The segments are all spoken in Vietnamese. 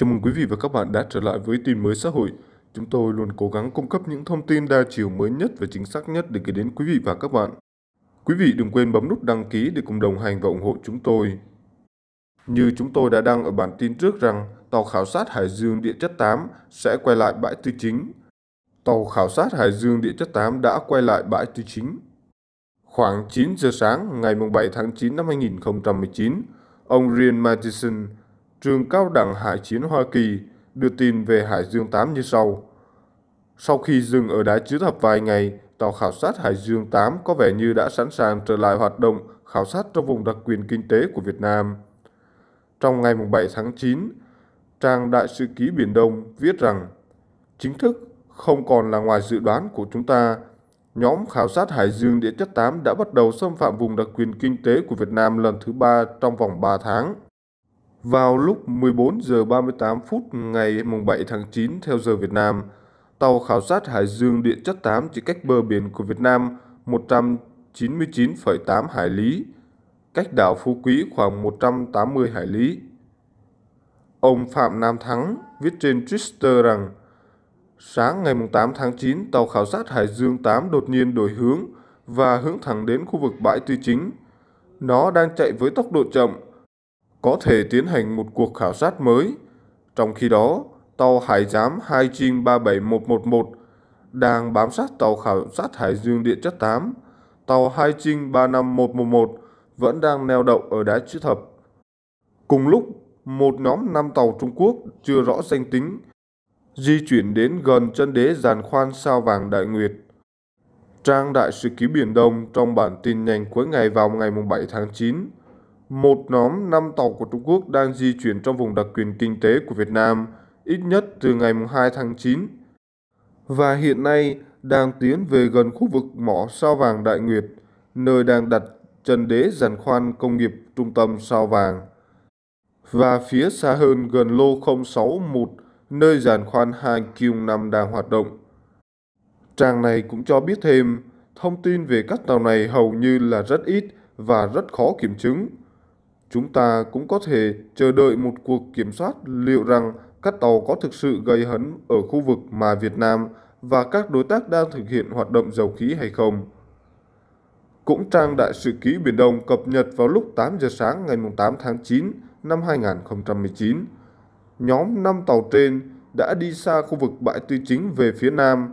Chào mừng quý vị và các bạn đã trở lại với tin mới xã hội. Chúng tôi luôn cố gắng cung cấp những thông tin đa chiều mới nhất và chính xác nhất để gửi đến quý vị và các bạn. Quý vị đừng quên bấm nút đăng ký để cùng đồng hành và ủng hộ chúng tôi. Như chúng tôi đã đăng ở bản tin trước rằng, tàu khảo sát Hải Dương Địa chất 8 sẽ quay lại bãi tư chính. Tàu khảo sát Hải Dương Địa chất 8 đã quay lại bãi tư chính. Khoảng 9 giờ sáng ngày 7 tháng 9 năm 2019, ông Ryan Madison, trường cao đẳng hải chiến Hoa Kỳ đưa tin về Hải Dương 8 như sau. Sau khi dừng ở đá chứa thập vài ngày, tàu khảo sát Hải Dương 8 có vẻ như đã sẵn sàng trở lại hoạt động khảo sát trong vùng đặc quyền kinh tế của Việt Nam. Trong ngày 7 tháng 9, trang Đại sứ ký Biển Đông viết rằng chính thức không còn là ngoài dự đoán của chúng ta, nhóm khảo sát Hải Dương Địa chất 8 đã bắt đầu xâm phạm vùng đặc quyền kinh tế của Việt Nam lần thứ ba trong vòng 3 tháng. Vào lúc 14 giờ 38 phút ngày 7 tháng 9 theo giờ Việt Nam, tàu khảo sát Hải dương địa chất 8 chỉ cách bờ biển của Việt Nam 199,8 hải lý, cách đảo Phú Quý khoảng 180 hải lý. Ông Phạm Nam Thắng viết trên Twitter rằng Sáng ngày 8 tháng 9, tàu khảo sát Hải dương 8 đột nhiên đổi hướng và hướng thẳng đến khu vực bãi Tư Chính. Nó đang chạy với tốc độ chậm có thể tiến hành một cuộc khảo sát mới. Trong khi đó, tàu Hải giám 2 Jim 37111 đang bám sát tàu khảo sát Hải dương Địa chất 8. Tàu 2 Jim 35111 vẫn đang neo đậu ở đá chữ thập. Cùng lúc, một nhóm 5 tàu Trung Quốc chưa rõ danh tính di chuyển đến gần chân đế giàn khoan sao vàng đại nguyệt. Trang Đại sứ ký Biển Đông trong bản tin nhanh cuối ngày vào ngày 7 tháng 9 một nhóm 5 tàu của Trung Quốc đang di chuyển trong vùng đặc quyền kinh tế của Việt Nam ít nhất từ ngày 2 tháng 9 và hiện nay đang tiến về gần khu vực mỏ sao vàng Đại Nguyệt, nơi đang đặt chân đế giàn khoan công nghiệp trung tâm sao vàng. Và phía xa hơn gần lô 061, nơi giàn khoan 2 Kiêu 5 đang hoạt động. Trang này cũng cho biết thêm, thông tin về các tàu này hầu như là rất ít và rất khó kiểm chứng Chúng ta cũng có thể chờ đợi một cuộc kiểm soát liệu rằng các tàu có thực sự gây hấn ở khu vực mà Việt Nam và các đối tác đang thực hiện hoạt động dầu khí hay không. Cũng trang đại sự ký Biển Đông cập nhật vào lúc 8 giờ sáng ngày 8 tháng 9 năm 2019, nhóm 5 tàu trên đã đi xa khu vực bãi tư chính về phía nam.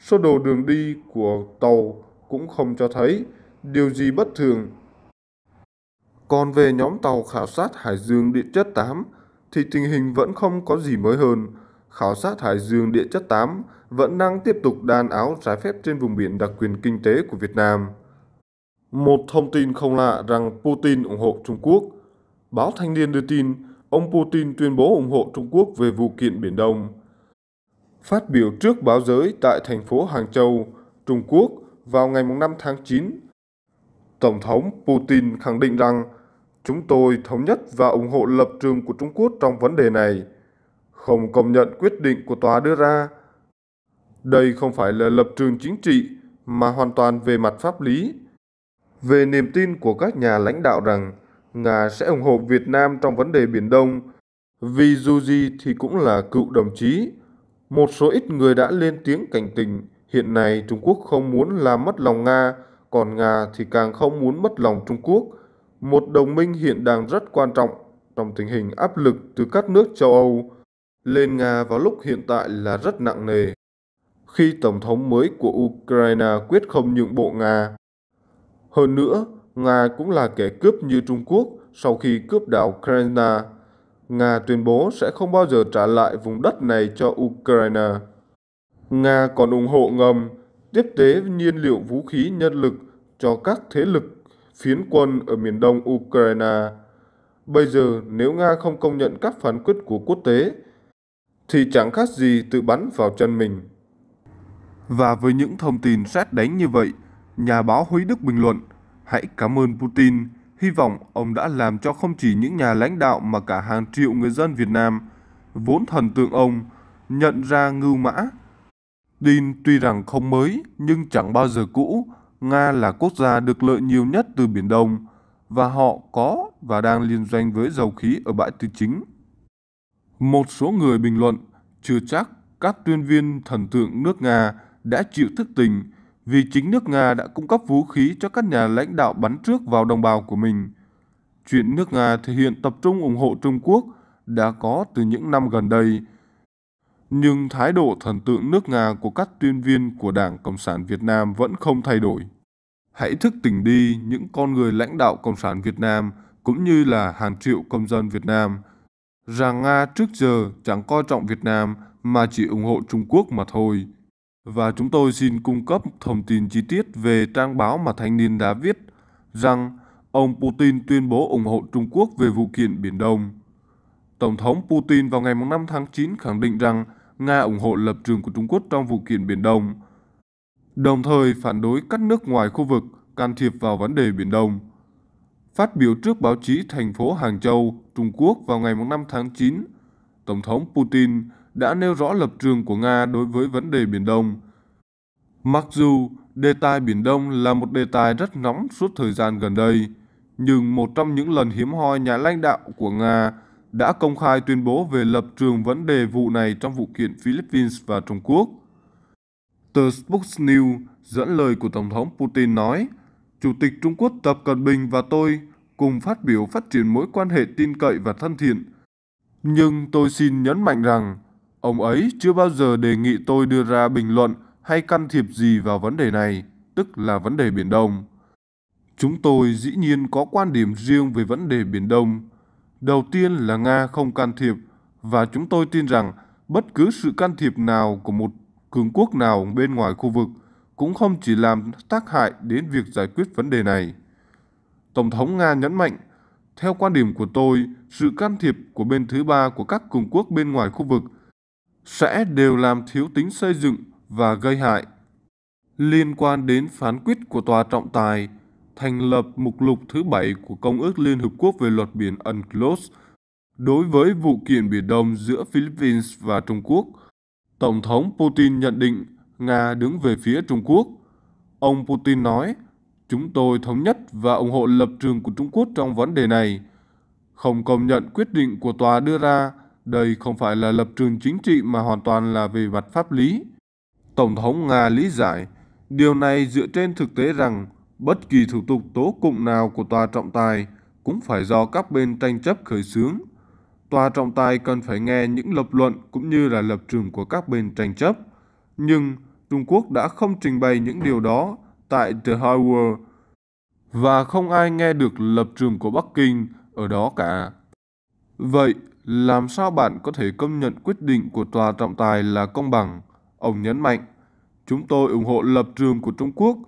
Sơ đồ đường đi của tàu cũng không cho thấy điều gì bất thường còn về nhóm tàu khảo sát Hải dương địa chất 8 thì tình hình vẫn không có gì mới hơn. Khảo sát Hải dương địa chất 8 vẫn đang tiếp tục đàn áo trái phép trên vùng biển đặc quyền kinh tế của Việt Nam. Một thông tin không lạ rằng Putin ủng hộ Trung Quốc. Báo Thanh niên đưa tin, ông Putin tuyên bố ủng hộ Trung Quốc về vụ kiện Biển Đông. Phát biểu trước báo giới tại thành phố Hàng Châu, Trung Quốc vào ngày 5 tháng 9, Tổng thống Putin khẳng định rằng Chúng tôi thống nhất và ủng hộ lập trường của Trung Quốc trong vấn đề này, không công nhận quyết định của tòa đưa ra. Đây không phải là lập trường chính trị mà hoàn toàn về mặt pháp lý. Về niềm tin của các nhà lãnh đạo rằng Nga sẽ ủng hộ Việt Nam trong vấn đề Biển Đông, vì dù gì thì cũng là cựu đồng chí. Một số ít người đã lên tiếng cảnh tình, hiện nay Trung Quốc không muốn làm mất lòng Nga, còn Nga thì càng không muốn mất lòng Trung Quốc – một đồng minh hiện đang rất quan trọng trong tình hình áp lực từ các nước châu Âu lên Nga vào lúc hiện tại là rất nặng nề. Khi Tổng thống mới của Ukraine quyết không nhượng bộ Nga. Hơn nữa, Nga cũng là kẻ cướp như Trung Quốc sau khi cướp đảo Crimea. Nga tuyên bố sẽ không bao giờ trả lại vùng đất này cho Ukraine. Nga còn ủng hộ ngầm tiếp tế nhiên liệu vũ khí nhân lực cho các thế lực phiến quân ở miền đông Ukraine. Bây giờ, nếu Nga không công nhận các phán quyết của quốc tế, thì chẳng khác gì tự bắn vào chân mình. Và với những thông tin sát đánh như vậy, nhà báo Huy Đức bình luận, hãy cảm ơn Putin, hy vọng ông đã làm cho không chỉ những nhà lãnh đạo mà cả hàng triệu người dân Việt Nam, vốn thần tượng ông, nhận ra ngưu mã. Tin tuy rằng không mới nhưng chẳng bao giờ cũ, Nga là quốc gia được lợi nhiều nhất từ Biển Đông và họ có và đang liên doanh với dầu khí ở bãi tư chính. Một số người bình luận chưa chắc các tuyên viên thần tượng nước Nga đã chịu thức tình vì chính nước Nga đã cung cấp vũ khí cho các nhà lãnh đạo bắn trước vào đồng bào của mình. Chuyện nước Nga thể hiện tập trung ủng hộ Trung Quốc đã có từ những năm gần đây – nhưng thái độ thần tượng nước Nga của các tuyên viên của Đảng Cộng sản Việt Nam vẫn không thay đổi. Hãy thức tỉnh đi những con người lãnh đạo Cộng sản Việt Nam cũng như là hàng triệu công dân Việt Nam, rằng Nga trước giờ chẳng coi trọng Việt Nam mà chỉ ủng hộ Trung Quốc mà thôi. Và chúng tôi xin cung cấp thông tin chi tiết về trang báo mà thanh niên đã viết rằng ông Putin tuyên bố ủng hộ Trung Quốc về vụ kiện Biển Đông. Tổng thống Putin vào ngày 5 tháng 9 khẳng định rằng Nga ủng hộ lập trường của Trung Quốc trong vụ kiện Biển Đông, đồng thời phản đối các nước ngoài khu vực can thiệp vào vấn đề Biển Đông. Phát biểu trước báo chí thành phố Hàng Châu, Trung Quốc vào ngày 5 tháng 9, Tổng thống Putin đã nêu rõ lập trường của Nga đối với vấn đề Biển Đông. Mặc dù đề tài Biển Đông là một đề tài rất nóng suốt thời gian gần đây, nhưng một trong những lần hiếm hoi nhà lãnh đạo của Nga đã công khai tuyên bố về lập trường vấn đề vụ này trong vụ kiện Philippines và Trung Quốc. Tờ Sputnik News dẫn lời của Tổng thống Putin nói, Chủ tịch Trung Quốc Tập Cận Bình và tôi cùng phát biểu phát triển mối quan hệ tin cậy và thân thiện. Nhưng tôi xin nhấn mạnh rằng, ông ấy chưa bao giờ đề nghị tôi đưa ra bình luận hay can thiệp gì vào vấn đề này, tức là vấn đề Biển Đông. Chúng tôi dĩ nhiên có quan điểm riêng về vấn đề Biển Đông, Đầu tiên là Nga không can thiệp và chúng tôi tin rằng bất cứ sự can thiệp nào của một cường quốc nào bên ngoài khu vực cũng không chỉ làm tác hại đến việc giải quyết vấn đề này. Tổng thống Nga nhấn mạnh, theo quan điểm của tôi, sự can thiệp của bên thứ ba của các cường quốc bên ngoài khu vực sẽ đều làm thiếu tính xây dựng và gây hại. Liên quan đến phán quyết của tòa trọng tài thành lập mục lục thứ bảy của Công ước Liên Hợp Quốc về luật biển UNCLOS đối với vụ kiện Biển Đông giữa Philippines và Trung Quốc. Tổng thống Putin nhận định Nga đứng về phía Trung Quốc. Ông Putin nói, chúng tôi thống nhất và ủng hộ lập trường của Trung Quốc trong vấn đề này. Không công nhận quyết định của tòa đưa ra, đây không phải là lập trường chính trị mà hoàn toàn là về mặt pháp lý. Tổng thống Nga lý giải, điều này dựa trên thực tế rằng Bất kỳ thủ tục tố tụng nào của tòa trọng tài cũng phải do các bên tranh chấp khởi xướng. Tòa trọng tài cần phải nghe những lập luận cũng như là lập trường của các bên tranh chấp. Nhưng Trung Quốc đã không trình bày những điều đó tại The High World và không ai nghe được lập trường của Bắc Kinh ở đó cả. Vậy, làm sao bạn có thể công nhận quyết định của tòa trọng tài là công bằng? Ông nhấn mạnh, chúng tôi ủng hộ lập trường của Trung Quốc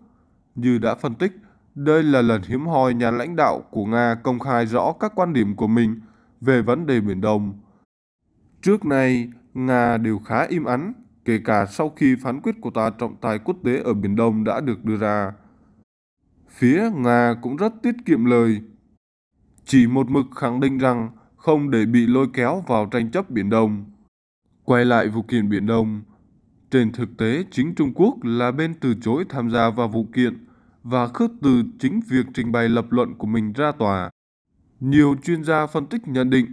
như đã phân tích, đây là lần hiếm hoi nhà lãnh đạo của Nga công khai rõ các quan điểm của mình về vấn đề Biển Đông. Trước nay, Nga đều khá im ắng, kể cả sau khi phán quyết của tòa trọng tài quốc tế ở Biển Đông đã được đưa ra. Phía Nga cũng rất tiết kiệm lời, chỉ một mực khẳng định rằng không để bị lôi kéo vào tranh chấp Biển Đông. Quay lại vụ kiện Biển Đông, trên thực tế, chính Trung Quốc là bên từ chối tham gia vào vụ kiện và khước từ chính việc trình bày lập luận của mình ra tòa. Nhiều chuyên gia phân tích nhận định,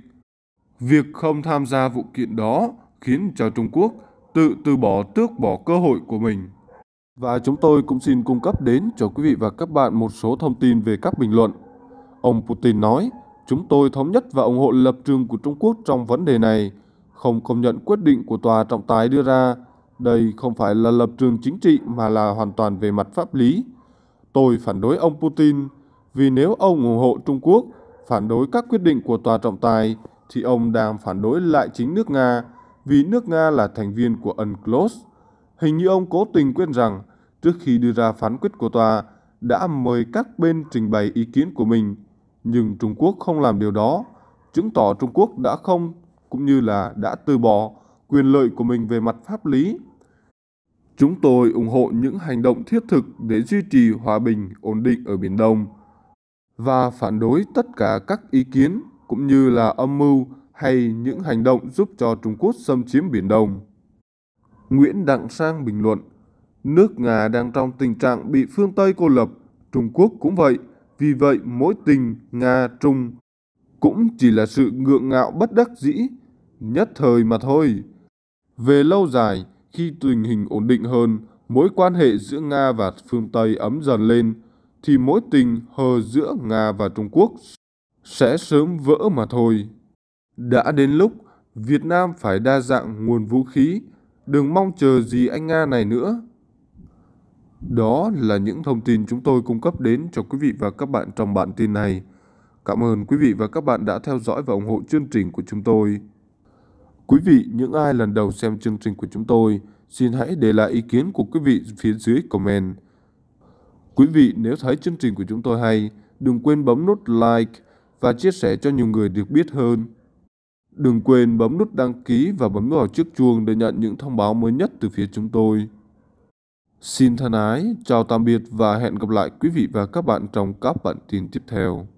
việc không tham gia vụ kiện đó khiến cho Trung Quốc tự từ bỏ tước bỏ cơ hội của mình. Và chúng tôi cũng xin cung cấp đến cho quý vị và các bạn một số thông tin về các bình luận. Ông Putin nói, chúng tôi thống nhất và ủng hộ lập trường của Trung Quốc trong vấn đề này, không công nhận quyết định của tòa trọng tài đưa ra đây không phải là lập trường chính trị mà là hoàn toàn về mặt pháp lý. Tôi phản đối ông Putin vì nếu ông ủng hộ Trung Quốc, phản đối các quyết định của tòa trọng tài thì ông đang phản đối lại chính nước Nga vì nước Nga là thành viên của UNCLOS. Hình như ông cố tình quên rằng trước khi đưa ra phán quyết của tòa đã mời các bên trình bày ý kiến của mình, nhưng Trung Quốc không làm điều đó, chứng tỏ Trung Quốc đã không cũng như là đã từ bỏ quyền lợi của mình về mặt pháp lý. Chúng tôi ủng hộ những hành động thiết thực để duy trì hòa bình, ổn định ở Biển Đông và phản đối tất cả các ý kiến cũng như là âm mưu hay những hành động giúp cho Trung Quốc xâm chiếm Biển Đông. Nguyễn Đặng Sang bình luận, nước Nga đang trong tình trạng bị phương Tây cô lập, Trung Quốc cũng vậy, vì vậy mối tình Nga-Trung cũng chỉ là sự ngượng ngạo bất đắc dĩ, nhất thời mà thôi. Về lâu dài, khi tình hình ổn định hơn, mối quan hệ giữa Nga và phương Tây ấm dần lên, thì mối tình hờ giữa Nga và Trung Quốc sẽ sớm vỡ mà thôi. Đã đến lúc Việt Nam phải đa dạng nguồn vũ khí, đừng mong chờ gì anh Nga này nữa. Đó là những thông tin chúng tôi cung cấp đến cho quý vị và các bạn trong bản tin này. Cảm ơn quý vị và các bạn đã theo dõi và ủng hộ chương trình của chúng tôi. Quý vị, những ai lần đầu xem chương trình của chúng tôi, xin hãy để lại ý kiến của quý vị phía dưới comment. Quý vị nếu thấy chương trình của chúng tôi hay, đừng quên bấm nút like và chia sẻ cho nhiều người được biết hơn. Đừng quên bấm nút đăng ký và bấm vào chiếc chuông để nhận những thông báo mới nhất từ phía chúng tôi. Xin thân ái, chào tạm biệt và hẹn gặp lại quý vị và các bạn trong các bản tin tiếp theo.